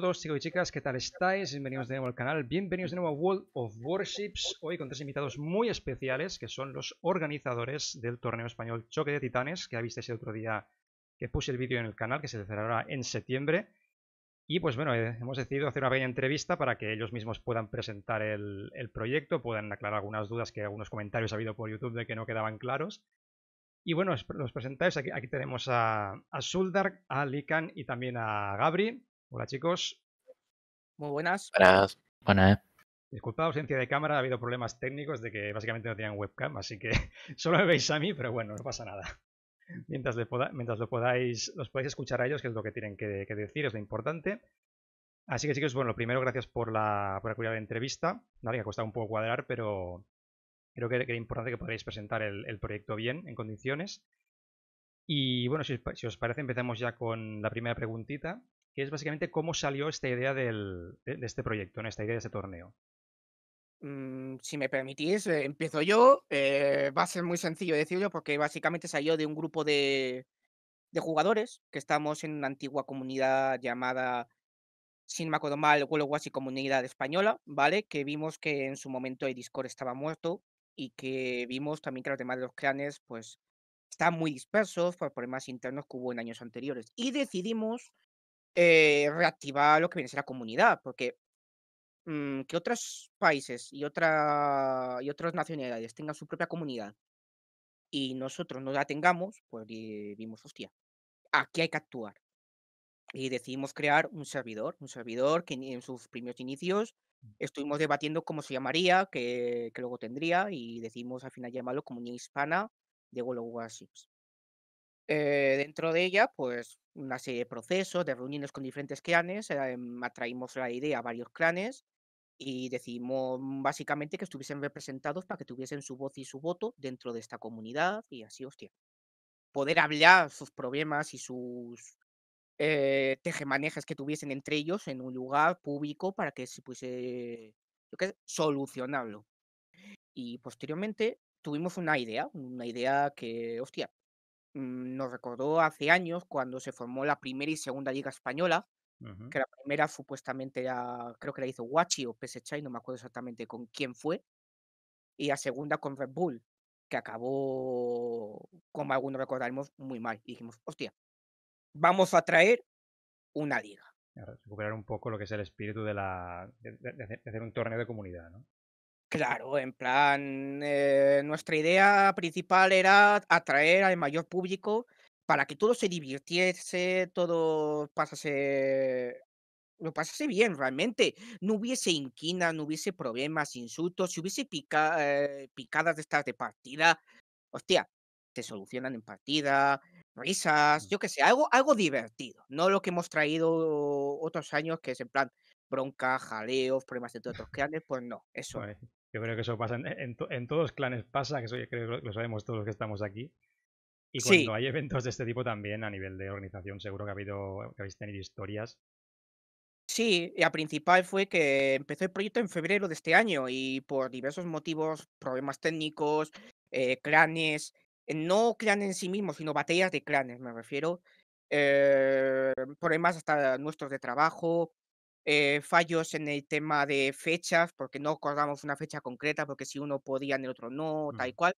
todos, chicos y chicas, ¿qué tal estáis? Bienvenidos de nuevo al canal, bienvenidos de nuevo a World of Warships, hoy con tres invitados muy especiales, que son los organizadores del torneo español Choque de Titanes, que visto el otro día que puse el vídeo en el canal, que se celebrará en septiembre, y pues bueno, eh, hemos decidido hacer una bella entrevista para que ellos mismos puedan presentar el, proyecto, puedan aclarar algunas dudas que algunos comentarios ha habido por YouTube de que no quedaban claros, y bueno, los presentáis. Aquí, tenemos a, a a Likan y también a Gabri. Hola chicos. Muy buenas. Disculpad ausencia de cámara, ha habido problemas técnicos de que básicamente no tenían webcam, así que solo me veis a mí, pero bueno, no pasa nada. Mientras, lo podáis, los podáis escuchar a ellos, que es lo que tienen que, decir, es lo importante. Así que chicos, bueno, primero, gracias por la, por la entrevista, ¿vale? ha costado un poco cuadrar, pero creo que, era importante que podáis presentar el, proyecto bien, en condiciones. Y bueno, si, si, os parece, empezamos ya con la primera preguntita, que es básicamente cómo salió esta idea de, este proyecto, en esta idea de este torneo. Mm, si me permitís, eh, empiezo yo. Eh, va a ser muy sencillo decirlo porque básicamente salió de un grupo de, de jugadores que estamos en una antigua comunidad llamada sin me acuerdo mal, Comunidad Española, ¿vale? Que vimos que en su momento el Discord estaba muerto y que vimos también que los demás de los clanes, pues, están muy dispersos por problemas internos que hubo en años anteriores. Y decidimos eh, reactivar lo que viene a ser la comunidad, porque mm, que otros países y, otra, y otras nacionalidades tengan su propia comunidad y nosotros no la tengamos, pues vimos, hostia, aquí hay que actuar. Y decidimos crear un servidor, un servidor que en sus primeros inicios mm. estuvimos debatiendo cómo se llamaría, qué, que luego tendría, y decidimos al final llamarlo Comunidad Hispana de World eh, dentro de ella, pues una serie de procesos, de reuniones con diferentes clanes, eh, mm, atraímos la idea a varios clanes y decidimos mm, básicamente que estuviesen representados para que tuviesen su voz y su voto dentro de esta comunidad y así, hostia. Poder hablar sus problemas y sus eh, tejemanejes que tuviesen entre ellos en un lugar público para que se pudiese sé, solucionarlo. Y posteriormente tuvimos una idea, una idea que, hostia, Mm, nos recordó hace años cuando se formó la primera y segunda liga española, que la primera supuestamente era, creo que la hizo Guachi o Pesechai, no me acuerdo exactamente con quién fue, y la segunda con Red Bull, que acabó, como algunos recordaremos, muy mal. Y dijimos, hostia, vamos a traer una liga. A recuperar un poco lo que es el espíritu de, la, de hacer un torneo de comunidad, ¿no? Claro, en plan, eh, nuestra idea principal era atraer al mayor público para que todo se divirtiese, todo pasase, pasase bien realmente. No hubiese inquina, no hubiese problemas, insultos, si hubiese eh, picadas de estas de partida, hostia, te solucionan en partida, risas, yo qué sé, algo, algo divertido, no lo que hemos traído otros años que es en plan, bronca, jaleos, problemas de todo los haces, pues no, eso. es. Pues yo creo que eso pasa en, todos clanes, pasa, que eso lo sabemos todos los que estamos aquí. Y cuando hay eventos de este tipo también, a nivel de organización, seguro que, ha habido, que habéis tenido historias. Sí, la principal fue que empezó el proyecto en febrero de este año y por diversos motivos, problemas técnicos, eh, clanes, eh, no clanes en sí mismos, sino batallas de clanes, me refiero, eh, problemas hasta nuestros de trabajo, eh, fallos en el tema de fechas, porque no acordamos una fecha concreta, porque si uno podía en el otro no, tal y mm. cual,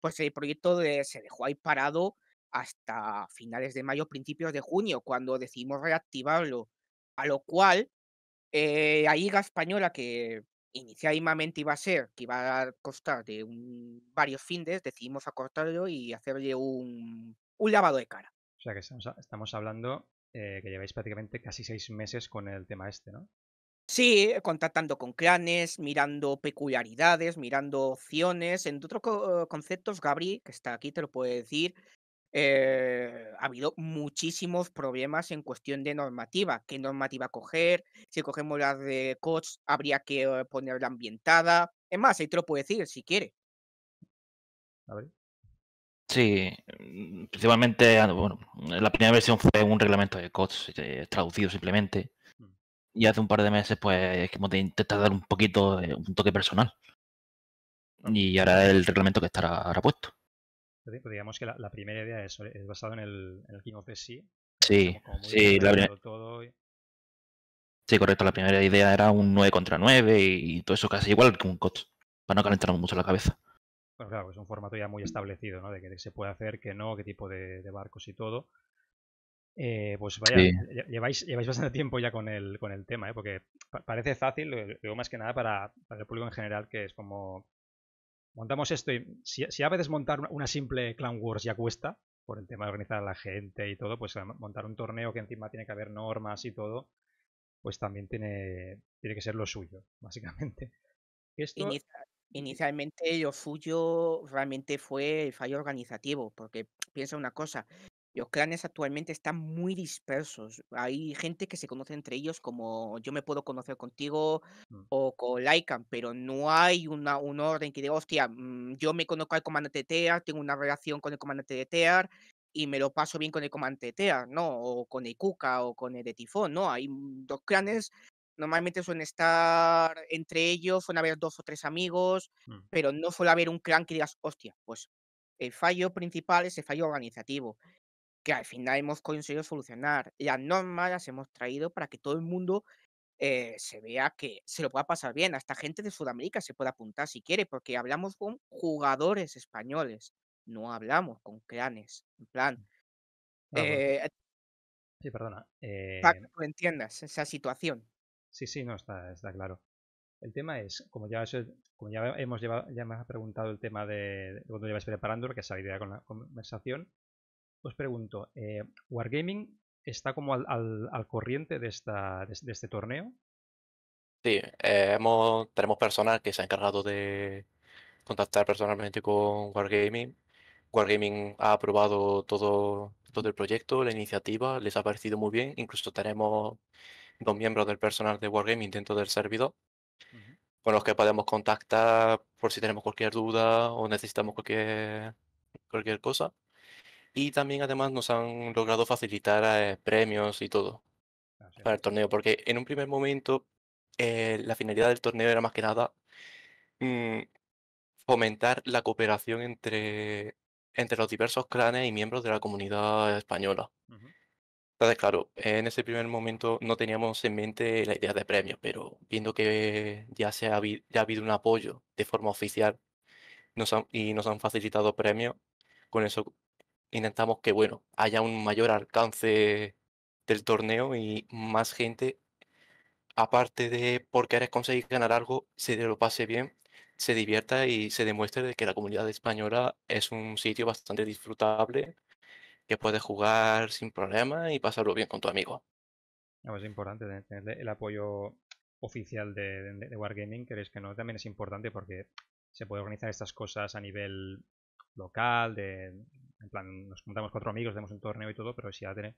pues el proyecto se dejó ahí parado hasta finales de mayo, principios de junio, cuando decidimos reactivarlo. A lo cual, eh, IGA Española, que inicialmente iba a ser, que iba a costar de un, varios fines, decidimos acortarlo y hacerle un, un lavado de cara. O sea que estamos hablando eh, que lleváis prácticamente casi seis meses con el tema este, ¿no? Sí, contactando con clanes, mirando peculiaridades, mirando opciones. En otros eh, conceptos, Gabri, que está aquí, te lo puede decir, eh, ha habido muchísimos problemas en cuestión de normativa. ¿Qué normativa coger? Si cogemos la de Coach, habría que ponerla ambientada. Es más, ahí te lo puedo decir si quiere. A ver. Sí, principalmente, la primera versión fue un reglamento de COTS eh, traducido simplemente. Mm. Y hace un par de meses, pues, hemos intentado dar un poquito, un toque personal. Ah. Y ahora el reglamento que estará puesto. digamos que la, primera idea es, basado en el, King of the Sí, sí, Sí, correcto. La primera idea era un 9 contra 9 y, todo eso casi igual que un COTS. Para no calentarnos mucho la cabeza. Bueno, claro, es un formato ya muy establecido, ¿no? De que se puede hacer, que no, qué tipo de, barcos y todo. Eh, pues vaya, lleváis, lleváis bastante tiempo ya con el, con el tema, ¿eh? porque parece fácil, lo digo más que nada para, el público en general, que es como montamos esto y si, si a veces montar una simple Clan Wars ya cuesta, por el tema de organizar a la gente y todo, pues montar un torneo que encima tiene que haber normas y todo, pues también tiene, tiene que ser lo suyo, básicamente. Esto... Inicialmente lo suyo realmente fue el fallo organizativo, porque piensa una cosa, los clanes actualmente están muy dispersos. Hay gente que se conoce entre ellos como yo me puedo conocer contigo mm. o con Lycan, pero no hay una, un orden que diga, hostia, mm, yo me conozco al comandante tengo una relación con el comandante de TEAR y me lo paso bien con el comandante Tea, ¿no? O con el Kuka o con el de Tifón, ¿no? Hay dos clanes Normalmente suelen estar entre ellos, suelen haber dos o tres amigos, mm. pero no suele haber un clan que digas, hostia, pues el fallo principal es el fallo organizativo, que al final hemos conseguido solucionar. Las normas las hemos traído para que todo el mundo eh, se vea que se lo pueda pasar bien. Hasta gente de Sudamérica se puede apuntar si quiere, porque hablamos con jugadores españoles, no hablamos con clanes. En plan. Mm. Ah, pues eh, sí, perdona. Para eh que lo entiendas esa situación. Sí, sí, no, está, está claro. El tema es, como ya, como ya hemos llevado, ya me has preguntado el tema de, cuando lleváis preparando, que es la idea con la conversación, os pregunto, eh, ¿Wargaming está como al, corriente de, esta, de, este torneo? Sí, eh, hemos, tenemos personas que se ha encargado de contactar personalmente con Wargaming. Wargaming ha aprobado todo, todo el proyecto, la iniciativa, les ha parecido muy bien. Incluso tenemos dos miembros del personal de WarGame intento del servidor, con los que podemos contactar por si tenemos cualquier duda o necesitamos cualquier, cualquier cosa. Y también además nos han logrado facilitar eh, premios y todo para el torneo, porque en un primer momento eh, la finalidad del torneo era más que nada mm, fomentar la cooperación entre, entre los diversos clanes y miembros de la comunidad española. Entonces, claro, en ese primer momento no teníamos en mente la idea de premios, pero viendo que ya, se ha, ha habido un apoyo de forma oficial y nos han facilitado premios, con eso intentamos que bueno, haya un mayor alcance del torneo y más gente, aparte de por eres conseguir ganar algo, se lo pase bien, se divierta y se demuestre que la comunidad española es un sitio bastante disfrutable que puedes jugar sin problema y pasarlo bien con tu amigo. Es importante tener el apoyo oficial de, Wargaming, que que no, también es importante porque se puede organizar estas cosas a nivel local, de, en plan, nos juntamos cuatro amigos, tenemos un torneo y todo, pero si ya, tenéis,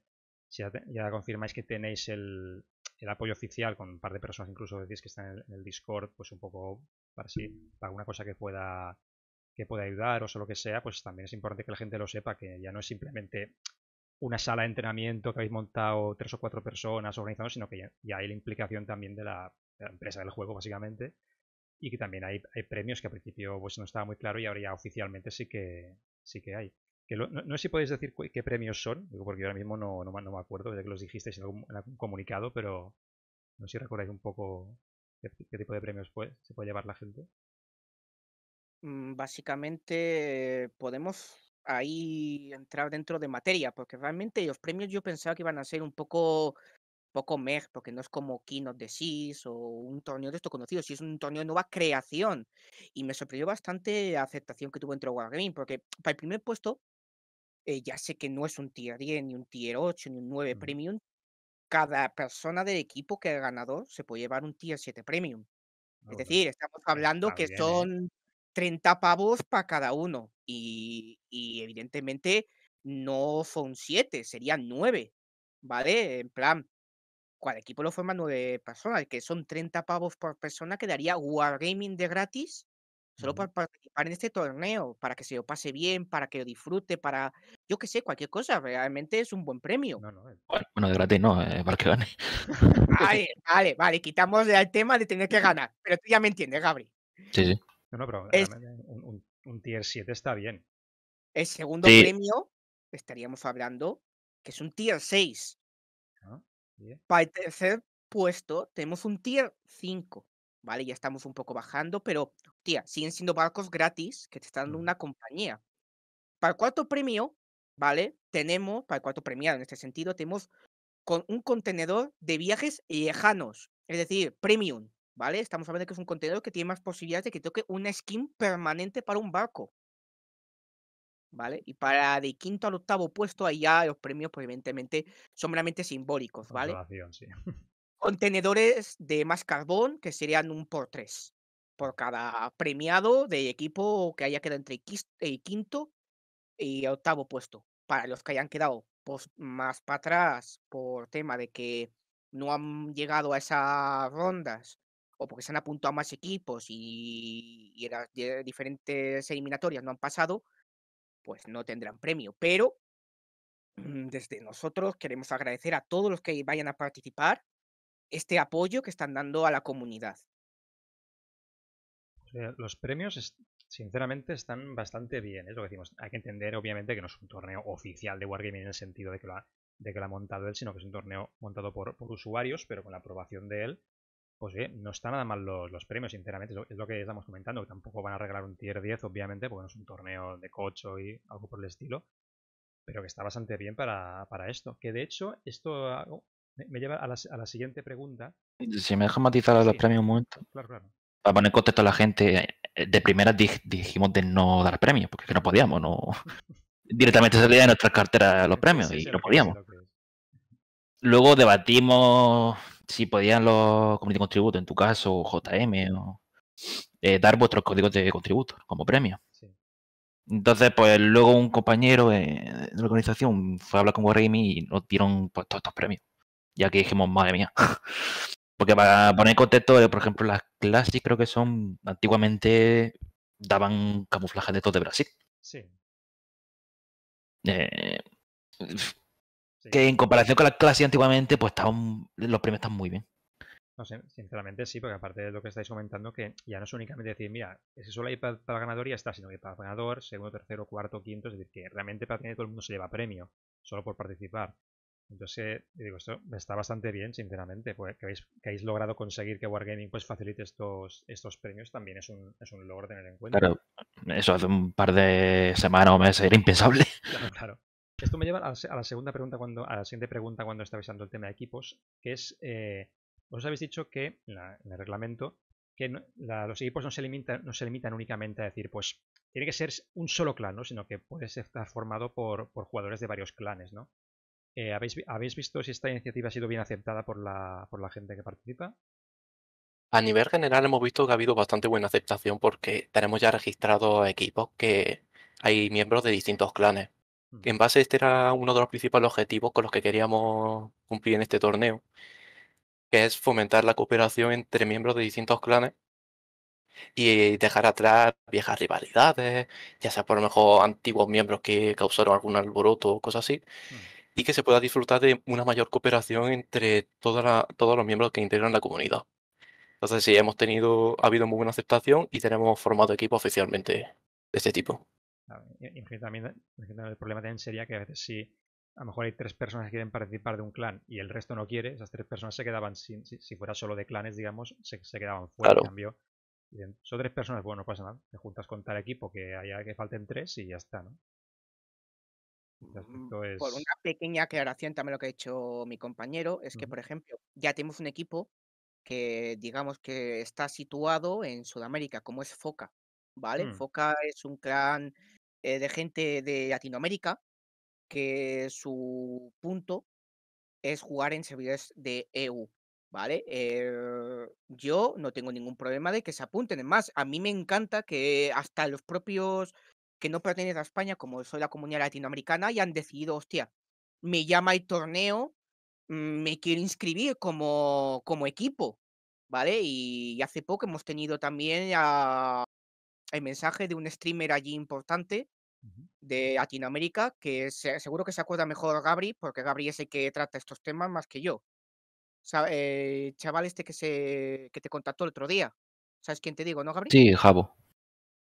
ya, confirmáis que tenéis el, apoyo oficial con un par de personas, incluso decís que están en el, Discord, pues un poco para, si, para alguna cosa que pueda que puede ayudaros o lo que sea, pues también es importante que la gente lo sepa, que ya no es simplemente una sala de entrenamiento que habéis montado tres o cuatro personas organizando, sino que ya, hay la implicación también de la, empresa del juego, básicamente, y que también hay, premios que al principio pues no estaba muy claro y ahora ya oficialmente sí que, sí que hay. Que no, sé si podéis decir qué premios son, porque yo ahora mismo no, no, me acuerdo, de que los dijisteis en algún, comunicado, pero no sé si recordáis un poco qué, tipo de premios se puede llevar la gente. Mm, básicamente eh, podemos ahí entrar dentro de materia, porque realmente los premios yo pensaba que iban a ser un poco poco porque no es como Keynote de Seas o un torneo de esto conocido, si es un torneo de nueva creación. Y me sorprendió bastante la aceptación que tuvo entre Wargaming, porque para el primer puesto eh, ya sé que no es un tier 10, ni un tier 8, ni un 9 premium. Cada persona del equipo que ha ganado se puede llevar un tier 7 premium. es decir, estamos hablando que ¿eh? son 30 pavos para cada uno y, evidentemente no son 7, serían 9, ¿vale? En plan, cual equipo lo forma 9 personas, que son 30 pavos por persona quedaría Wargaming de gratis solo para participar en este torneo, para que se lo pase bien, para que lo disfrute, para, yo que sé, cualquier cosa, realmente es un buen premio. Bueno, de gratis no, eh, para que gane. vale, vale, vale, quitamos el tema de tener que ganar, pero tú ya me entiendes, Gabri. Sí, sí. No, no, pero un, tier 7 está bien. El segundo premio, estaríamos hablando, que es un tier 6. Ah, para el tercer puesto tenemos un tier 5. Vale, ya estamos un poco bajando, pero tía, siguen siendo barcos gratis que te están dando mm. una compañía. Para el cuarto premio, ¿vale? Tenemos, para el cuarto premiado en este sentido, tenemos con un contenedor de viajes lejanos, es decir, premium. ¿vale? Estamos hablando de que es un contenedor que tiene más posibilidades de que toque una skin permanente para un barco. ¿Vale? Y para de quinto al octavo puesto, ahí ya los premios, pues, evidentemente, son meramente simbólicos, ¿vale? Contenedores de más carbón, que serían un por tres, por cada premiado de equipo que haya quedado entre eh, quinto y octavo puesto. Para los que hayan quedado pues, más para atrás por tema de que no han llegado a esas rondas o porque se han apuntado más equipos y, y las diferentes eliminatorias no han pasado, pues no tendrán premio. Pero mm, desde nosotros queremos agradecer a todos los que vayan a participar este apoyo que están dando a la comunidad. Eh, los premios, sinceramente, están bastante bien. ¿eh? Es lo que decimos. Hay que entender, obviamente, que no es un torneo oficial de Wargaming en el sentido de que lo ha, de que montado él, sino que es un torneo montado por, por usuarios, pero con la aprobación de él pues bien, no está nada mal los, premios, sinceramente, es lo, que estamos comentando, que tampoco van a regalar un tier 10, obviamente, porque no es un torneo de coche y algo por el estilo, pero que está bastante bien para, esto. Que de hecho, esto ah, oh, me, lleva a la, siguiente pregunta. Si me dejas matizar los premios un momento. Claro, claro. Para poner contexto a la gente, eh, eh, de primera dijimos de no dar premios, porque que no podíamos, no directamente salían de nuestras carteras los premios y no podíamos. Luego debatimos si podían los community contributo en tu caso, JM, o, eh, dar vuestros códigos de contributo como premio. Entonces, pues luego un compañero de la organización fue a hablar con Wargaming y nos dieron pues, todos estos premios. Ya que dijimos, madre mía. Porque para poner contexto, eh, por ejemplo, las clases creo que son, antiguamente daban camuflaje de todo de Brasil. Sí. Eh, que en comparación con la clase antiguamente, pues estaban, los premios están muy bien. No sé, sinceramente sí, porque aparte de lo que estáis comentando, que ya no es únicamente decir, mira, ese solo hay para, ganador y ya está, sino que para ganador, segundo, tercero, cuarto, quinto, es decir, que realmente para tener todo el mundo se lleva premio, solo por participar. Entonces, eh, digo, esto está bastante bien, sinceramente, pues que habéis, que habéis logrado conseguir que Wargaming pues facilite estos, estos premios también es un, es un logro tener en cuenta. Claro, eso hace un par de semanas o meses era impensable. claro. Esto me lleva a la, segunda pregunta cuando, a la siguiente pregunta cuando estabais hablando el tema de equipos, que es eh, habéis dicho que en, el reglamento que los equipos no se limitan, no se limitan únicamente a decir, pues, tiene que ser un solo clan, Sino que puede estar formado por, jugadores de varios clanes, ¿no? Eh, ¿habéis, ¿habéis, visto si esta iniciativa ha sido bien aceptada por la, por la gente que participa? A nivel general hemos visto que ha habido bastante buena aceptación porque tenemos ya registrados equipos que hay miembros de distintos clanes. Mm. En base, a este era uno de los principales objetivos con los que queríamos cumplir en este torneo, que es fomentar la cooperación entre miembros de distintos clanes y dejar atrás viejas rivalidades, ya sea por lo mejor antiguos miembros que causaron algún alboroto o cosas así, mm. y que se pueda disfrutar de una mayor cooperación entre todos los miembros que integran la comunidad. Entonces sí, hemos tenido, ha habido muy buena aceptación y tenemos formado equipo oficialmente de este tipo imagínate también, el problema también sería que a veces si a lo mejor hay tres personas que quieren participar de un clan y el resto no quiere, esas tres personas se quedaban sin, si, fuera solo de clanes, digamos, se, se quedaban fuera. En cambio, son tres personas, bueno, no pasa nada, te juntas con tal equipo que haya que falten tres y ya está, ¿no? Mm, por una pequeña aclaración, también lo que ha hecho mi compañero, es que, por ejemplo, ya tenemos un equipo que digamos que está situado en Sudamérica, como es Foca, ¿vale? Mm. Foca es un clan eh, de gente de Latinoamérica que su punto es jugar en servidores de EU. ¿Vale? Eh, yo no tengo ningún problema de que se apunten. además más, a mí me encanta que hasta los propios que no pertenecen a España, como soy la comunidad latinoamericana, han decidido, hostia, me llama el torneo, mm, me quiero inscribir como, como equipo. ¿Vale? Y hace poco hemos tenido también a el mensaje de un streamer allí importante de Latinoamérica, que seguro que se acuerda mejor Gabri, porque Gabri es el que trata estos temas más que yo. chaval este que, se, que te contactó el otro día. ¿Sabes quién te digo, no, Gabri? Sí, Jabo.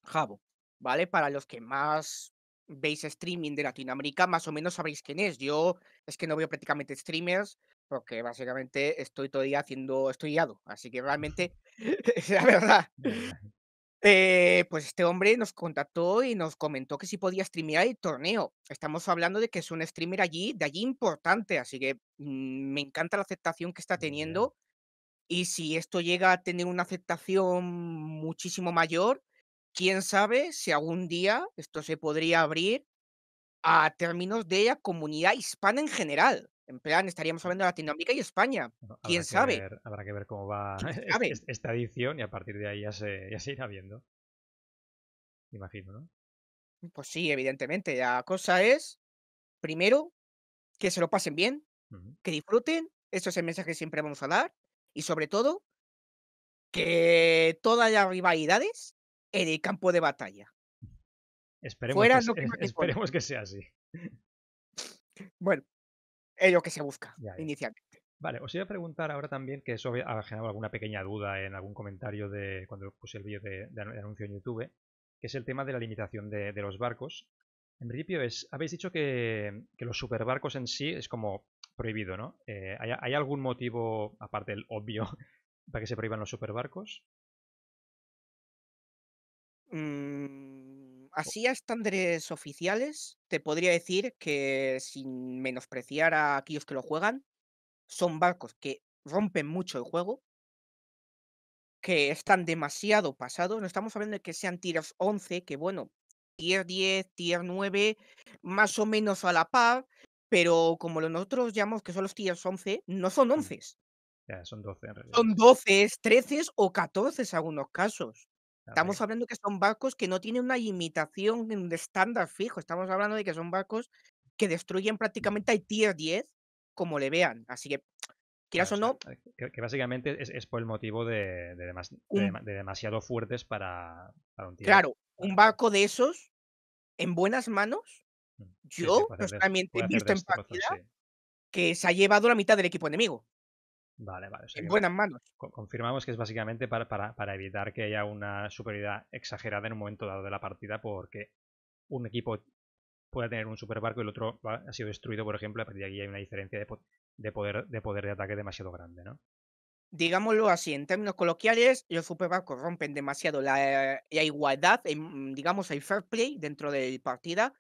Jabo, ¿vale? Para los que más veis streaming de Latinoamérica, más o menos sabéis quién es. Yo es que no veo prácticamente streamers porque básicamente estoy todavía haciendo, estoy así que realmente es la verdad. Eh, pues este hombre nos contactó y nos comentó que si podía streamear el torneo. Estamos hablando de que es un streamer allí, de allí importante, así que mm, me encanta la aceptación que está teniendo. Y si esto llega a tener una aceptación muchísimo mayor, quién sabe si algún día esto se podría abrir a términos de la comunidad hispana en general. En plan, estaríamos hablando de Latinoamérica y España. ¿Quién sabe? habrá que ver cómo va esta edición y a partir de ahí ya se, irá viendo. Imagino, ¿no? Pues sí, evidentemente. La cosa es, primero, que se lo pasen bien, que disfruten. Eso es el mensaje que siempre vamos a dar. Y sobre todo, que todas las rivalidades en el campo de batalla. Esperemos, que, esperemos que sea así. Bueno, es que se busca inicialmente. Vale, os iba a preguntar ahora también, que eso ha generado alguna pequeña duda en algún comentario de cuando puse el vídeo de, anuncio en YouTube, que es el tema de la limitación de, los barcos. En principio, es, habéis dicho que, los superbarcos en sí es como prohibido, ¿no? Eh, ¿hay, algún motivo, aparte del obvio, para que se prohíban los superbarcos? Mmm así a estándares oficiales, te podría decir que sin menospreciar a aquellos que lo juegan, son barcos que rompen mucho el juego, que están demasiado pasados. No estamos hablando de que sean tier 11, que bueno, tier 10, tier 9, más o menos a la par, pero como nosotros llamamos que son los tier 11, no son 11. Mm. Ya, son 12 en realidad. Son 12, 13 o 14 en algunos casos. Estamos hablando hablando que son barcos que no tienen una limitación de estándar fijo. Estamos hablando de que son barcos que destruyen prácticamente al tier 10 como le vean. Así que, quieras o no. Eh, que, básicamente es, por el motivo de, demasiado fuertes para, un tier. Claro, un barco de esos, en buenas manos, yo también personalmente he visto en partida que se ha llevado la mitad del equipo enemigo. Vale, vale. en buenas manos. Confirmamos que es básicamente para, evitar que haya una superioridad exagerada en un momento dado de la partida, porque un equipo puede tener un superbarco y el otro ha sido destruido, por ejemplo, a partir de aquí hay una diferencia de, poder, de poder de ataque demasiado grande, ¿no? Digámoslo así, en términos coloquiales, los superbarcos rompen demasiado la, igualdad, digamos, hay fair play dentro de la partida,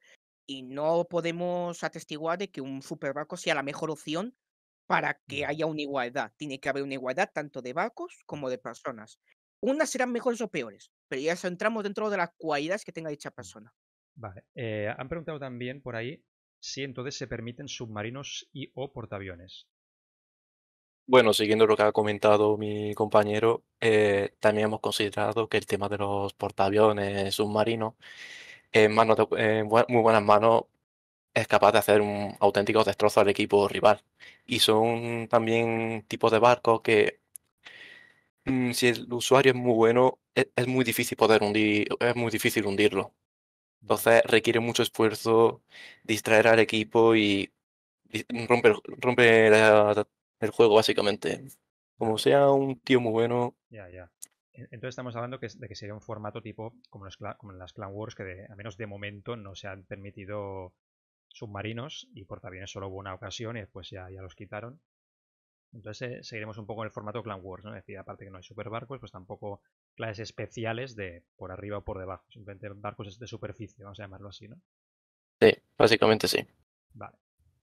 y no podemos atestiguar de que un superbarco sea la mejor opción para que haya una igualdad. Tiene que haber una igualdad tanto de barcos como de personas. Unas serán mejores o peores, pero ya entramos dentro de las cualidades que tenga dicha mm, persona. Vale. Eh, han preguntado también por ahí si entonces se permiten submarinos y o portaaviones. Bueno, siguiendo lo que ha comentado mi compañero, eh, también hemos considerado que el tema de los portaaviones submarinos en manos muy buenas manos es capaz de hacer un auténtico destrozo al equipo rival. Y son también tipos de barcos que mm, si el usuario es muy bueno, e-, es, muy difícil poder hundir, es muy difícil hundirlo. Entonces requiere mucho esfuerzo distraer al equipo y romper, el, juego básicamente. Como sea un tío muy bueno. Ya, ya. E-, entonces estamos hablando de que sería un formato tipo como, como en las Clan Wars que al a menos de momento no se han permitido submarinos y portaaviones solo hubo una ocasión y después ya, los quitaron. Entonces eh, seguiremos un poco en el formato Clan Wars, ¿no? Es decir, aparte que no hay superbarcos, pues tampoco clases especiales de por arriba o por debajo, simplemente barcos de superficie, vamos a llamarlo así, ¿no? Sí, básicamente sí. Vale.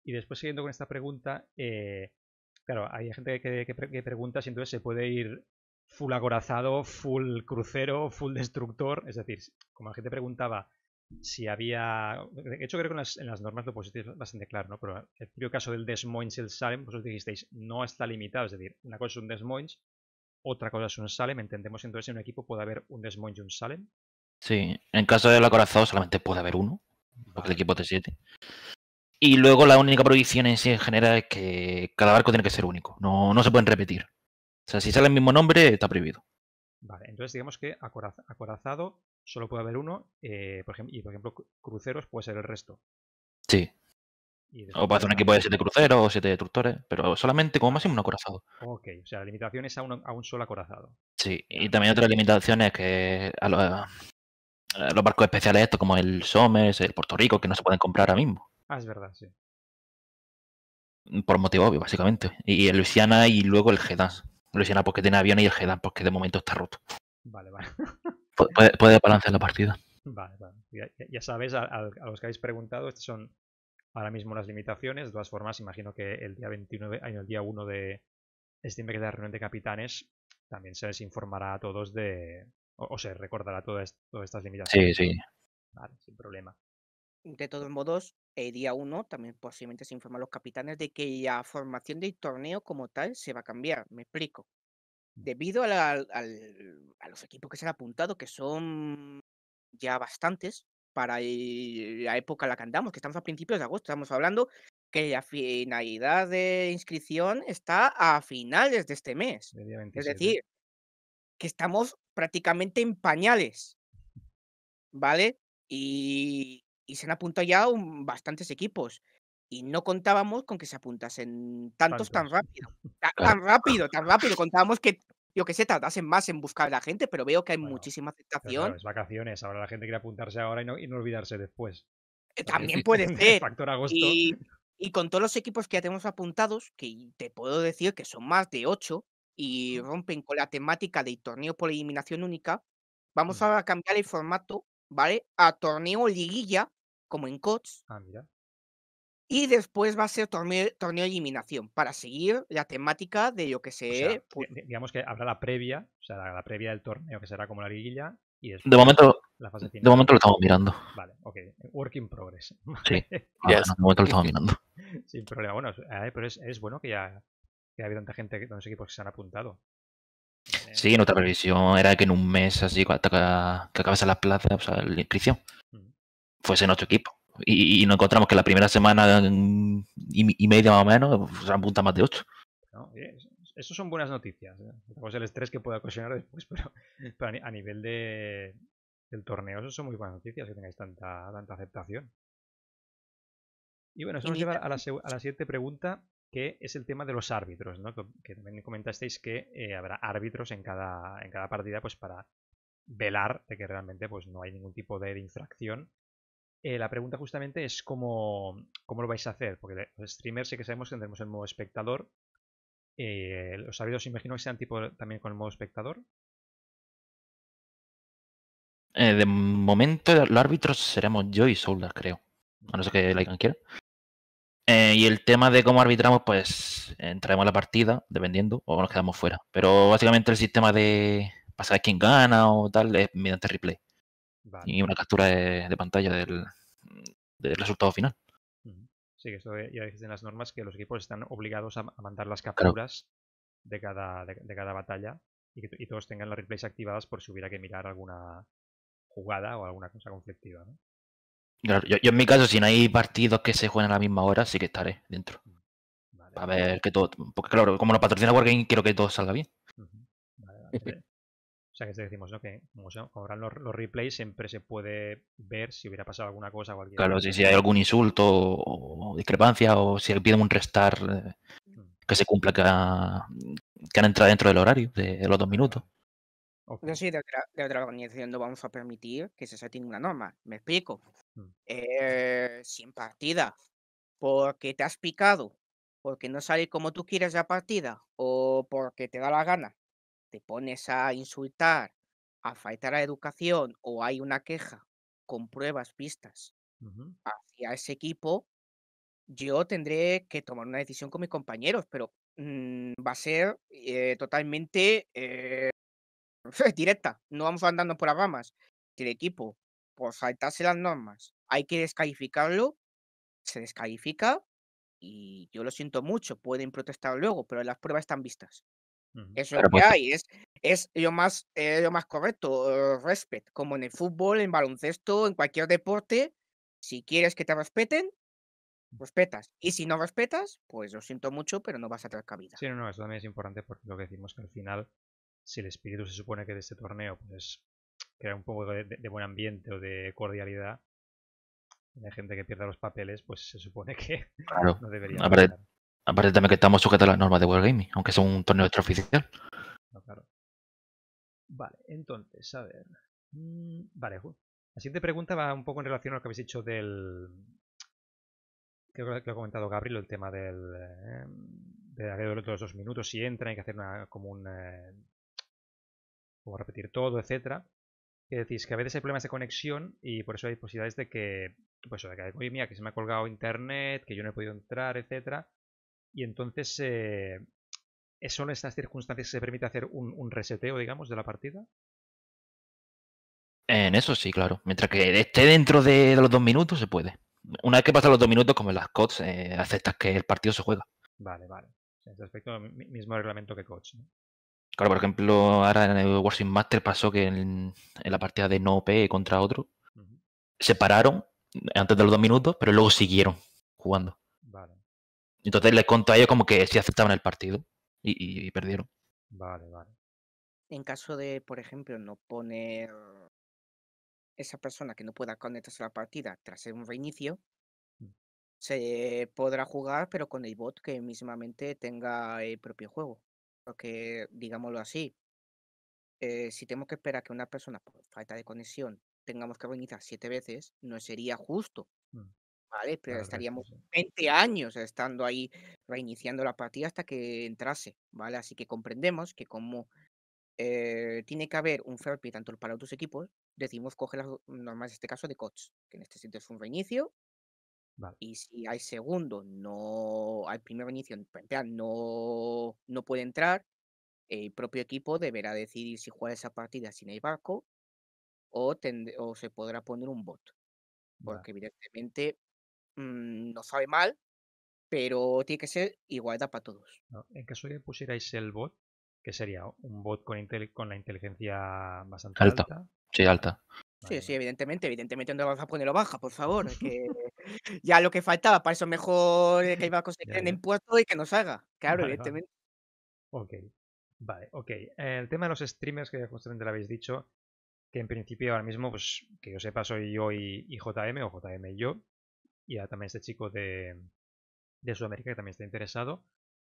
Y después siguiendo con esta pregunta, eh, claro, hay gente que, pregunta si entonces se puede ir full agorazado full crucero, full destructor, es decir, como la gente preguntaba, si había. De hecho, creo que en las, normas lo pusisteis bastante claro, ¿no? Pero el propio caso del Des y el Salem, vosotros dijisteis, no está limitado. Es decir, una cosa es un Des otra cosa es un Salem. Entendemos entonces en un equipo puede haber un Des y un Salem. Sí, en caso del acorazado solamente puede haber uno, porque el equipo es de 7. Y luego la única prohibición en sí en general es que cada barco tiene que ser único, no, se pueden repetir. O sea, si sale el mismo nombre, está prohibido. Vale, entonces digamos que acorazado solo puede haber uno eh, por ejemplo, y, por ejemplo, cruceros puede ser el resto. Sí. O puede ser un equipo de siete cruceros o siete destructores, pero solamente como máximo un acorazado. Ok, o sea, la limitación es a, un solo acorazado. Sí, y también otras limitaciones que a los, barcos especiales estos, como el Somers, el Puerto Rico, que no se pueden comprar ahora mismo. Ah, es verdad, sí. Por motivo obvio, básicamente. Y el Luisiana y luego el Gedas. Luisiana porque tiene aviones y el Gedas porque de momento está roto. Vale, vale. Puede, balancear la partida. Vale, vale. Ya, sabes, a, los que habéis preguntado, estas son ahora mismo las limitaciones. De todas formas, imagino que el día 29, el día 1 de este de la reunión de capitanes, también se les informará a todos de. o, se recordará todas, todas estas limitaciones. Sí, sí. Vale, sin problema. De todos modos, el día 1 también posiblemente se informa a los capitanes de que la formación del torneo como tal se va a cambiar. Me explico debido a, los equipos que se han apuntado, que son ya bastantes para la época en la que andamos, que estamos a principios de agosto, estamos hablando que la finalidad de inscripción está a finales de este mes. Es decir, que estamos prácticamente en pañales, ¿vale? Y, se han apuntado ya bastantes equipos y no contábamos con que se apuntasen tantos tan rápido. tan, rápido, tan rápido. Contábamos que yo que sé, tardasen más en buscar a la gente, pero veo que hay muchísima aceptación. es vacaciones, ahora la gente quiere apuntarse ahora y no, olvidarse después. Eh, también puede ser. Factor agosto. Y, con todos los equipos que ya tenemos apuntados, que te puedo decir que son más de ocho y mm. rompen con la temática de torneo por eliminación única, vamos mm. a cambiar el formato, ¿vale? A torneo liguilla, como en COTS. Ah, mira. Y después va a ser torneo, de eliminación para seguir la temática de lo que se. Digamos que habrá la previa, o sea, la, previa del torneo que será como la liguilla. Y de momento, De momento lo estamos mirando. Vale, ok. Work in progress. Sí, de momento lo estamos mirando. Sin problema. Bueno, eh, pero es, bueno que ya, que haya tanta gente de los equipos que se han apuntado. Eh, sí, en otra previsión era que en un mes así, que, que acabase la plaza, o sea, la inscripción, mm. fuese en otro equipo y, y, nos encontramos que la primera semana mm, y, media más o menos se apunta más de 8. eso son buenas noticias. ¿eh? Tenemos el estrés que pueda ocasionar después, pero, a nivel de, del torneo, eso son muy buenas noticias que tengáis tanta, tanta aceptación. Y bueno, eso nos lleva a la, a siguiente pregunta, que es el tema de los árbitros, ¿no? que, también comentasteis que eh, habrá árbitros en cada, en cada partida pues para velar de que realmente pues, no hay ningún tipo de infracción eh, la pregunta justamente es cómo, lo vais a hacer, porque los streamers sí que sabemos que tendremos el modo espectador. Eh, los árbitros imagino que sean tipo también con el modo espectador. Eh, de momento los árbitros seremos yo y Soldar, creo. A no ser que likean quiera. Eh, y el tema de cómo arbitramos, pues entraremos a la partida, dependiendo, o nos quedamos fuera. Pero básicamente el sistema de pasar quién gana o tal es mediante replay. Y una captura de, pantalla del, resultado final. Sí, que esto ya en las normas que los equipos están obligados a mandar las capturas de, cada, de, cada batalla y que todos tengan las replays activadas por si hubiera que mirar alguna jugada o alguna cosa conflictiva. yo, en mi caso, si no hay partidos que se jueguen a la misma hora, sí que estaré dentro. Mm, a ver que todo. Porque claro, como lo patrocina Wargame, quiero que todo salga bien. Vale, O sea, que decimos, ¿no? Que ahora los, replays, siempre se puede ver si hubiera pasado alguna cosa. claro, si, hay algún insulto o, discrepancia o si piden un restar eh, mm. que se cumpla que, han entrado dentro del horario de, los dos minutos. No sé de otra, organización, no vamos a permitir que se salte una norma. Me explico. Mm. Eh, sin partida, porque te has picado, porque no sale como tú quieres la partida o porque te da la gana te pones a insultar, a faltar a la educación o hay una queja con pruebas vistas hacia ese equipo, yo tendré que tomar una decisión con mis compañeros, pero mm, va a ser eh, totalmente eh, directa. No vamos andando por las Si el equipo, por faltarse las normas, hay que descalificarlo, se descalifica y yo lo siento mucho, pueden protestar luego, pero las pruebas están vistas. Eso es lo que pues hay, es, lo, más, lo más correcto, eh, respeto, como en el fútbol, en baloncesto, en cualquier deporte, si quieres que te respeten, respetas. Y si no respetas, pues lo siento mucho, pero no vas a tener cabida. Sí, no, no, eso también es importante porque lo que decimos que al final, si el espíritu se supone que de este torneo, pues crear un poco de, buen ambiente o de cordialidad, la gente que pierda los papeles, pues se supone que no debería. Aparte también que estamos sujetos a las normas de Wargaming, aunque es un torneo extraoficial. Vale, entonces, a ver. Mm, vale, la siguiente pregunta va un poco en relación a lo que habéis dicho del... que lo ha comentado Gabriel, el tema del... Em, de los dos minutos, si entra hay que hacer una, como un... Eh, como repetir todo, etcétera. Que decís que a veces hay problemas de conexión y por eso hay posibilidades de que, pues, de que, oye, mía, que se me ha colgado internet, que yo no he podido entrar, etcétera. Y entonces, eh, en estas circunstancias se permite hacer un, reseteo, digamos, de la partida? En eso sí, claro. Mientras que esté dentro de, los dos minutos, se puede. Una vez que pasan los dos minutos, como en las COTS, eh, aceptas que el partido se juega. Vale, vale. En ese mismo reglamento que COTS. Claro, por ejemplo, ahora en el Warship Master pasó que en, la partida de no contra otro, se pararon antes de los dos minutos, pero luego siguieron jugando. Entonces les contó a ellos como que sí aceptaban el partido y, perdieron. Vale, vale. En caso de, por ejemplo, no poner esa persona que no pueda conectarse a la partida tras un reinicio, mm. se podrá jugar, pero con el bot que mismamente tenga el propio juego. Porque, digámoslo así, eh, si tenemos que esperar que una persona por falta de conexión tengamos que reiniciar siete veces, no sería justo. Mm. ¿vale? Pero estaríamos 20 años estando ahí reiniciando la partida hasta que entrase, ¿vale? Así que comprendemos que como eh, tiene que haber un fair play tanto para otros equipos, decimos coge las normas, en este caso, de COTS, que en este sitio es un reinicio. Y si hay segundo, no, hay primer reinicio, no, no puede entrar, el propio equipo deberá decidir si juega esa partida sin el barco o, o se podrá poner un bot porque evidentemente Mm, no sabe mal, pero tiene que ser igualdad para todos. en caso de que pusierais el bot, que sería un bot con, con la inteligencia bastante alta. Sí, alta. Sí, sí, evidentemente, evidentemente no vas a ponerlo baja, por favor. Que ya lo que faltaba, para eso mejor que iba a conseguir en impuesto y que nos haga. Claro, evidentemente. Ok, vale, ok. El tema de los streamers, que justamente lo habéis dicho, que en principio ahora mismo, pues que yo sepa, soy yo y, y JM, o JM y yo y también este chico de, Sudamérica que también está interesado,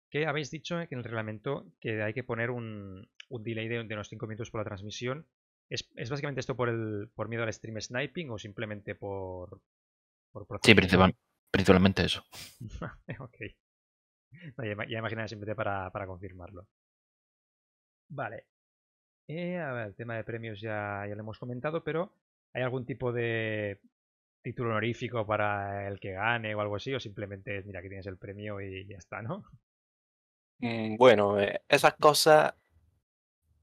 que habéis dicho que en el reglamento que hay que poner un, un delay de, unos 5 minutos por la transmisión. ¿Es, básicamente esto por, el, por miedo al stream sniping o simplemente por... por sí, principalmente eso. ok. ya, ya imaginaba simplemente para, confirmarlo. Vale. Eh, a ver, el tema de premios ya, ya lo hemos comentado, pero ¿hay algún tipo de, título honorífico para el que gane o algo así, o simplemente mira, que tienes el premio y ya está, ¿no? Mm, bueno, eh, esas cosas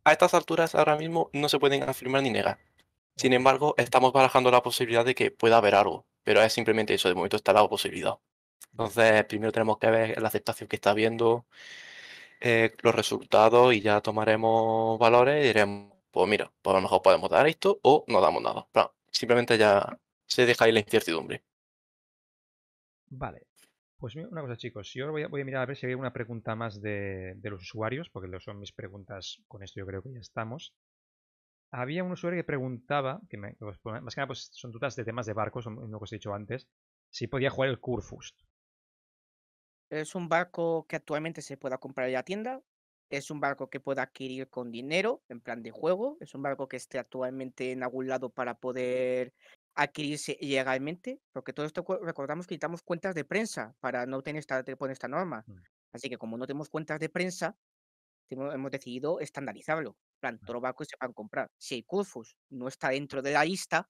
a estas alturas ahora mismo no se pueden afirmar ni negar. Sin embargo, estamos barajando la posibilidad de que pueda haber algo, pero es simplemente eso, de momento está la posibilidad. Entonces, primero tenemos que ver la aceptación que está habiendo, eh, los resultados y ya tomaremos valores y diremos, pues mira, pues a lo mejor podemos dar esto o no damos nada. Pero simplemente ya se deja ahí la incertidumbre. Vale. Pues una cosa, chicos, yo voy a, voy a mirar a ver si hay alguna pregunta más de, los usuarios, porque son mis preguntas, con esto yo creo que ya estamos. Había un usuario que preguntaba, que pues, pues, más que nada pues, son dudas de temas de barcos, lo que os he dicho antes, si podía jugar el Curfust. Es un barco que actualmente se pueda comprar en la tienda, es un barco que pueda adquirir con dinero, en plan de juego, es un barco que esté actualmente en algún lado para poder adquirirse legalmente, porque todo esto recordamos que necesitamos cuentas de prensa para no tener esta, esta norma. Mm. Así que como no tenemos cuentas de prensa, hemos decidido estandarizarlo. plan, todos los se van a comprar. Si el Curfus no está dentro de la lista,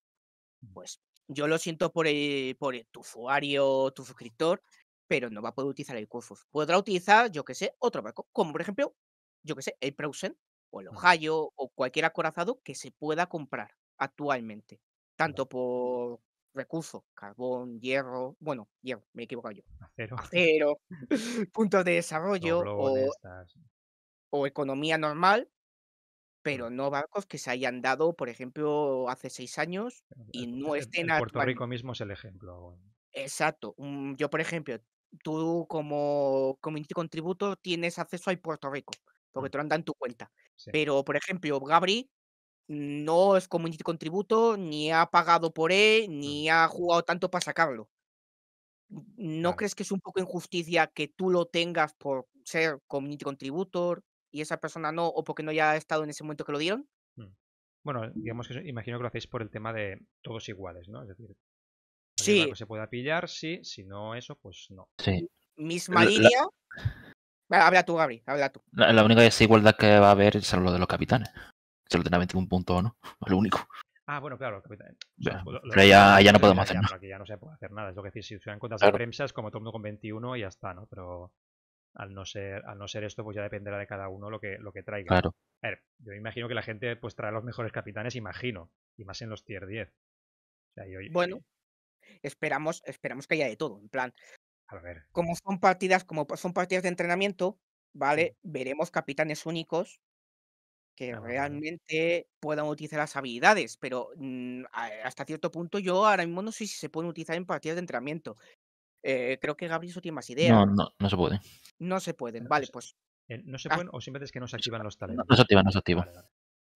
mm. pues yo lo siento por, eh, por tu usuario, tu suscriptor, pero no va a poder utilizar el Curfus. Podrá utilizar, yo que sé, otro barco, como por ejemplo, yo que sé, el Prousen, o el Ohio o cualquier acorazado que se pueda comprar actualmente tanto por recursos, carbón, hierro, bueno, hierro, me he equivocado yo, acero, acero puntos de desarrollo ah, o, economía normal, mm. pero no barcos que se hayan dado, por ejemplo, hace seis años y no eh, estén... En Puerto Rico mismo es el ejemplo. Exacto. Yo, por ejemplo, tú como community contributo tienes acceso a Puerto Rico, porque mm. te lo han dado en tu cuenta. Pero, por ejemplo, Gabri no es community contributor, ni ha pagado por él, mm. ni ha jugado tanto para sacarlo. ¿No crees que es un poco injusticia que tú lo tengas por ser community contributor y esa persona no, o porque no haya estado en ese momento que lo dieron? Mm. Bueno, mm. digamos que imagino que lo hacéis por el tema de todos iguales, ¿no? Es decir, sí. Pues se pueda pillar, sí, si no eso, pues no. Sí. Misma línea. Habla tú, Gabri, habla tú. la, única desigualdad que va a haber es lo de los capitanes solo tenía 21 puntos no, lo único. Ah, bueno, claro. pero ya, ya, no podemos hacer nada. Ya no se puede hacer nada. Es lo que decir, si usan cuentas de prensa como todo mundo con 21 y ya está, ¿no? Pero al no ser, al no ser esto, pues ya dependerá de cada uno lo que, lo que traiga. Claro. A ver, yo imagino que la gente pues trae los mejores capitanes, imagino. Y más en los tier 10. bueno, esperamos, esperamos que haya de todo. En plan. A ver. Como son partidas, como son partidas de entrenamiento, ¿vale? Veremos capitanes únicos que ah, realmente puedan utilizar las habilidades, pero mm, hasta cierto punto yo ahora mismo no sé si se pueden utilizar en partidas de entrenamiento. Eh, creo que Gabriel eso tiene más ideas. No, no, no se puede. No se pueden, vale, pues. ¿No se pues eh, ah, pueden o simplemente es que no se activan los talentos? No, se activan, no se activan.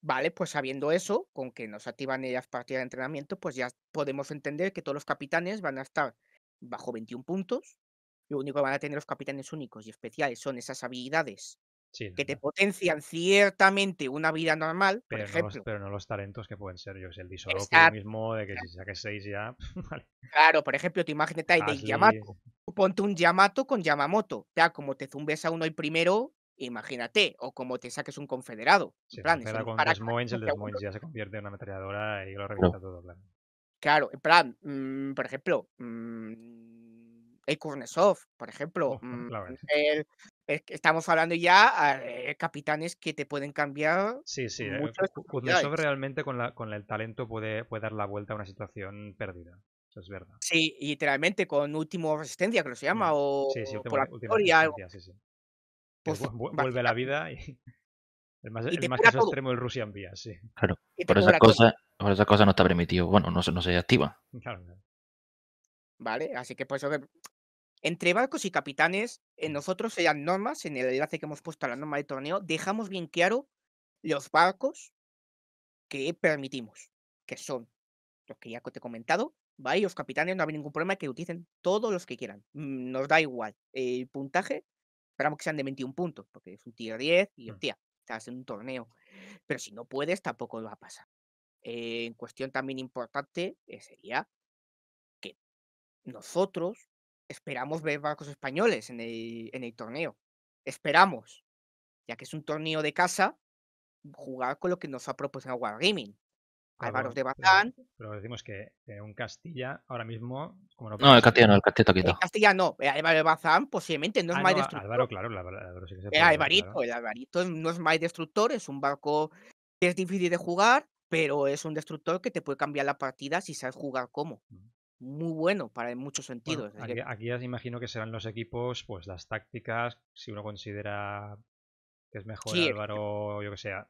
Vale, pues sabiendo eso, con que nos activan ellas partidas de entrenamiento, pues ya podemos entender que todos los capitanes van a estar bajo 21 puntos. Lo único que van a tener los capitanes únicos y especiales son esas habilidades que te potencian ciertamente una vida normal, pero, por ejemplo. No los, pero no los talentos que pueden ser, yo que sé, el disoloco mismo, de que si saques seis ya. Claro, por ejemplo, te imagínate de Yamato. Ponte un Yamato con Yamamoto. O sea, como te zumbes a uno el primero, imagínate, o como te saques un confederado. en plan, el ya se convierte en una ametralladora y lo revienta todo, plan. Claro, en plan, mm, por ejemplo, mmm, el Kurnesov, por ejemplo, Claro estamos hablando ya de eh, eh, capitanes que te pueden cambiar. Sí, sí. Kuznetsov eh, realmente con, la, con el talento puede, puede dar la vuelta a una situación perdida. Eso es verdad. Sí, literalmente con Último Resistencia, que lo se llama, mm, o por la Sí, sí. vuelve la vida y. El más, extremo el Russian Vía, sí. Claro. Por esa, cosa, por esa cosa no está permitido. Bueno, no, no se activa. Claro. Vale, así que por eso entre barcos y capitanes, en eh, nosotros sean normas, en el enlace que hemos puesto a la norma de torneo, dejamos bien claro los barcos que permitimos, que son los que ya te he comentado, ¿vale? los capitanes no hay ningún problema que utilicen todos los que quieran, mm, nos da igual el puntaje, esperamos que sean de 21 puntos, porque es un tier 10 y mm. hostia, estás en un torneo, pero si no puedes tampoco lo va a pasar. Eh, en cuestión también importante eh, sería que nosotros esperamos ver barcos españoles en el, en el torneo. Esperamos, ya que es un torneo de casa, jugar con lo que nos ha proporcionado Wargaming. Ah, Álvaro de Bazán. Pero, decimos que un Castilla ahora mismo. no, el castillo no, el castillo Castilla no, eh, Álvaro de Bazán posiblemente pues, no es ah, más destructor. Álvaro, claro, el Álvaro, sí que se eh, puede El Alvarito, el Alvarito no es más destructor, es un barco que es difícil de jugar, pero es un destructor que te puede cambiar la partida si sabes jugar cómo. Mm muy bueno para en muchos sentidos. aquí, aquí ya imagino que serán los equipos, pues las tácticas, si uno considera que es mejor Álvaro, yo que sea.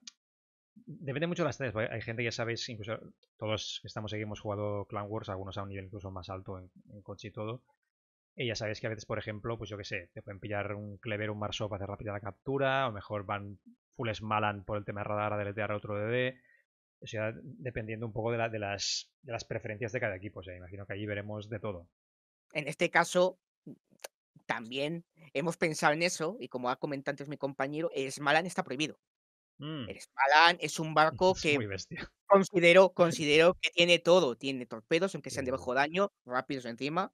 Depende mucho de las tres hay gente, ya sabéis, incluso todos que estamos aquí hemos jugado Clan Wars, algunos a un nivel incluso más alto en, coche y todo. Y ya sabéis que a veces, por ejemplo, pues yo que sé, te pueden pillar un Clever, un Marsop para hacer rápida la captura, o mejor van full Smalan por el tema de radar a deletear a otro DD. O sea, dependiendo un poco de, la, de, las, de las preferencias de cada equipo. O sea, imagino que allí veremos de todo. En este caso, también hemos pensado en eso, y como ha comentado antes mi compañero, el Smalan está prohibido. Mm. El Smalan es un barco que considero, considero que tiene todo. Tiene torpedos, aunque sean de bajo daño, rápidos encima,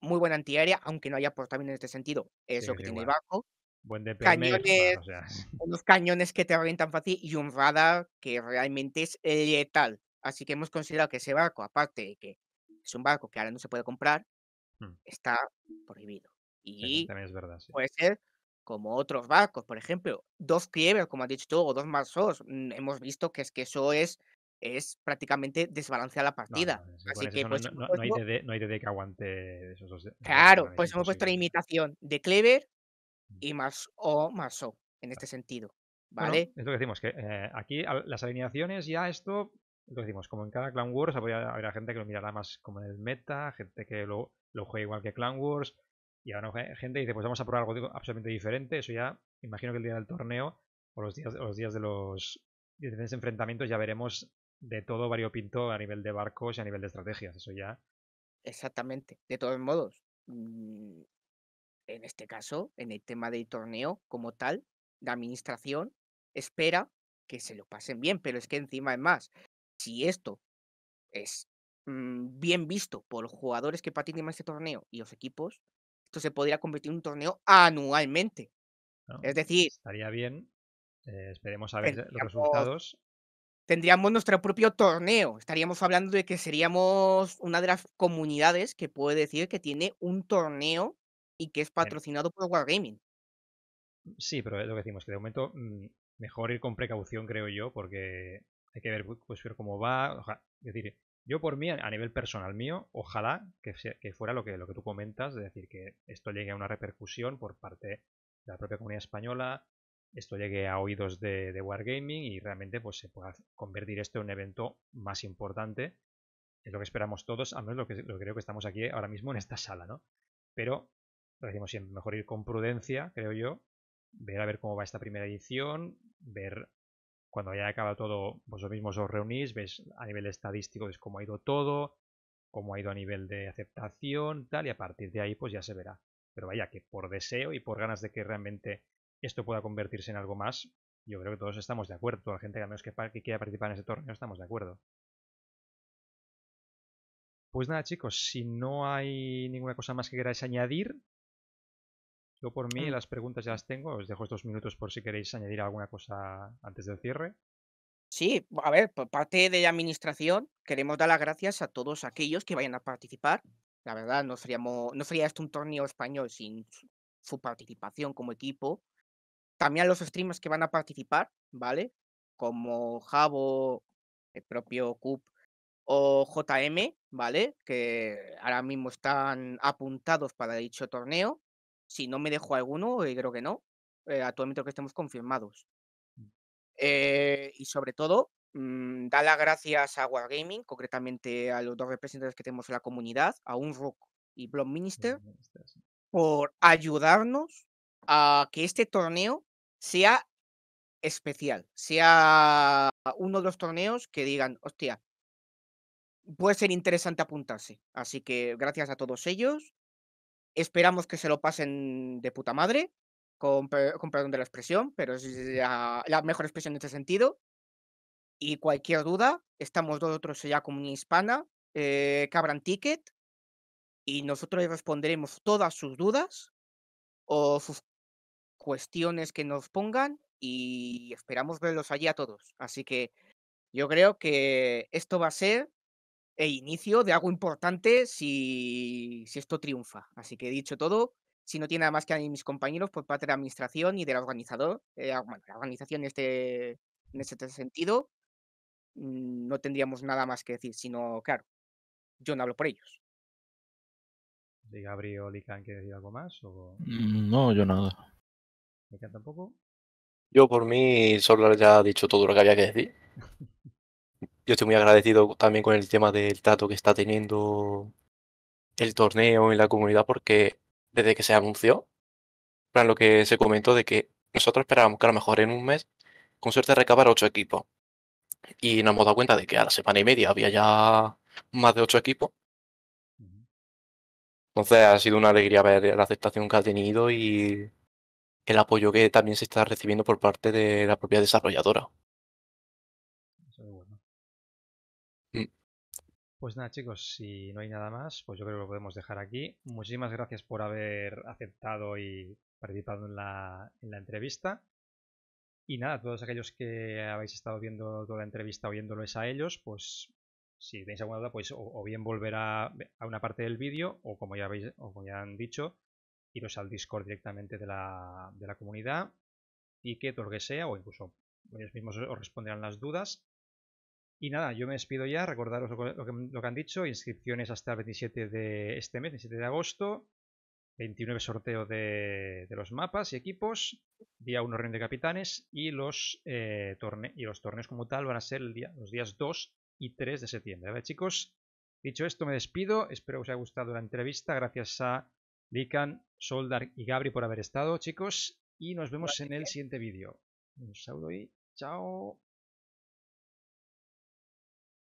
muy buena antiaérea, aunque no haya bien en este sentido. Es lo que tiene el barco. Buen pues, cañones, unos cañones que te avientan fácil y un radar que realmente es letal. Así que hemos considerado que ese barco, aparte de que es un barco que ahora no se puede comprar, hmm. está prohibido. Y puede ser como otros barcos, por ejemplo, dos clever como has dicho tú, o dos marsos. Mm, hemos visto que es que eso es es prácticamente desbalancear la partida. Así que pues, no, hay DD, que aguante Claro, pues hemos puesto la imitación de Clever y más O más O en este sentido. ¿Vale? es lo que decimos, que eh, aquí las alineaciones ya esto, lo decimos, como en cada Clan Wars habrá gente que lo mirará más como en el meta, gente que lo, lo juega igual que Clan Wars, y ahora gente dice, pues vamos a probar algo absolutamente diferente, eso ya, imagino que el día del torneo o los días, los días de los diferentes enfrentamientos ya veremos de todo variopinto a nivel de barcos y a nivel de estrategias, eso ya. Exactamente, de todos modos, mm, en este caso, en el tema del torneo como tal, la administración espera que se lo pasen bien, pero es que encima es más, si esto es mm, bien visto por los jugadores que participan en este torneo y los equipos, esto se podría convertir en un torneo anualmente. es pues decir, estaría bien, eh, esperemos a ver los resultados. Tendríamos nuestro propio torneo, estaríamos hablando de que seríamos una de las comunidades que puede decir que tiene un torneo y que es patrocinado por Wargaming. Sí, pero es lo que decimos, que de momento mm, mejor ir con precaución, creo yo, porque hay que ver, pues, cómo va. es decir, yo por mí, a nivel personal mío, ojalá que, que fuera lo que, lo que tú comentas, es decir, que esto llegue a una repercusión por parte de la propia comunidad española, esto llegue a oídos de, Wargaming y realmente pues, se pueda convertir esto en un evento más importante. Es lo que esperamos todos, al menos lo que, lo que creo que estamos aquí ahora mismo en esta sala, ¿no? Pero lo decimos siempre, mejor ir con prudencia, creo yo, ver a ver cómo va esta primera edición, ver cuando haya acabado todo, vosotros pues mismos os reunís, ves a nivel estadístico ves cómo ha ido todo, cómo ha ido a nivel de aceptación, tal, y a partir de ahí pues ya se verá. Pero vaya, que por deseo y por ganas de que realmente esto pueda convertirse en algo más, yo creo que todos estamos de acuerdo, toda la gente que al menos que, que quiera participar en este torneo estamos de acuerdo. Pues nada chicos, si no hay ninguna cosa más que queráis añadir, yo por mí mm. las preguntas ya las tengo, os dejo estos minutos por si queréis añadir alguna cosa antes del cierre. Sí, a ver, por parte de la administración queremos dar las gracias a todos aquellos que vayan a participar. La verdad, no, no sería esto un torneo español sin su participación como equipo. También los streamers que van a participar, ¿vale? Como Javo el propio Cup o JM, ¿vale? Que ahora mismo están apuntados para dicho torneo. Si no me dejo alguno, eh, creo que no. Eh, actualmente creo que estemos confirmados. Mm. Eh, y sobre todo, Dar mm, da las gracias a Wargaming, concretamente a los dos representantes que tenemos en la comunidad, a Unrock y Blood Minister, por ayudarnos a que este torneo sea especial, sea uno de los torneos que digan, hostia, puede ser interesante apuntarse. Así que gracias a todos ellos Esperamos que se lo pasen de puta madre, con, perdón de la expresión, pero es la, mejor expresión en este sentido. Y cualquier duda, estamos nosotros ya una Hispana, eh, Cabran Ticket, y nosotros les responderemos todas sus dudas o sus cuestiones que nos pongan y esperamos verlos allí a todos. Así que yo creo que esto va a ser e inicio de algo importante si, si esto triunfa. Así que dicho todo, si no tiene nada más que a mis compañeros por parte de la administración y del organizador, eh, ah, bueno, la organización en este, en este sentido, mm, no tendríamos nada más que decir, sino, claro, yo no hablo por ellos. ¿De Gabriel Lican quiere decir algo más? O... Mm, no, yo nada. tampoco? Yo por mí solo ya he dicho todo lo que había que decir. yo estoy muy agradecido también con el tema del trato que está teniendo el torneo en la comunidad, porque desde que se anunció, lo que se comentó de que nosotros esperábamos que a lo mejor en un mes, con suerte, recabar ocho equipos. Y nos hemos dado cuenta de que a la semana y media había ya más de ocho equipos. Entonces ha sido una alegría ver la aceptación que ha tenido y el apoyo que también se está recibiendo por parte de la propia desarrolladora. Pues nada chicos, si no hay nada más, pues yo creo que lo podemos dejar aquí. Muchísimas gracias por haber aceptado y participado en la, entrevista. Y nada, todos aquellos que habéis estado viendo toda la entrevista oyéndoles a ellos, pues si tenéis alguna duda, pues o, bien volver a, una parte del vídeo o como ya habéis, como ya han dicho, iros al Discord directamente de la, de la comunidad y que todo lo que sea, o incluso ellos mismos os responderán las dudas. Y nada, yo me despido ya, recordaros lo, que, han dicho, inscripciones hasta el 27 de este mes, 27 de agosto, 29 sorteo de, los mapas y equipos, día 1 reunión de capitanes eh, y los, torneos como tal van a ser los días 2 y 3 de septiembre. ver, chicos? Dicho esto, me despido, espero que os haya gustado la entrevista, gracias a Lican, Soldar y Gabri por haber estado, chicos, y nos vemos en el siguiente vídeo. Un saludo y chao.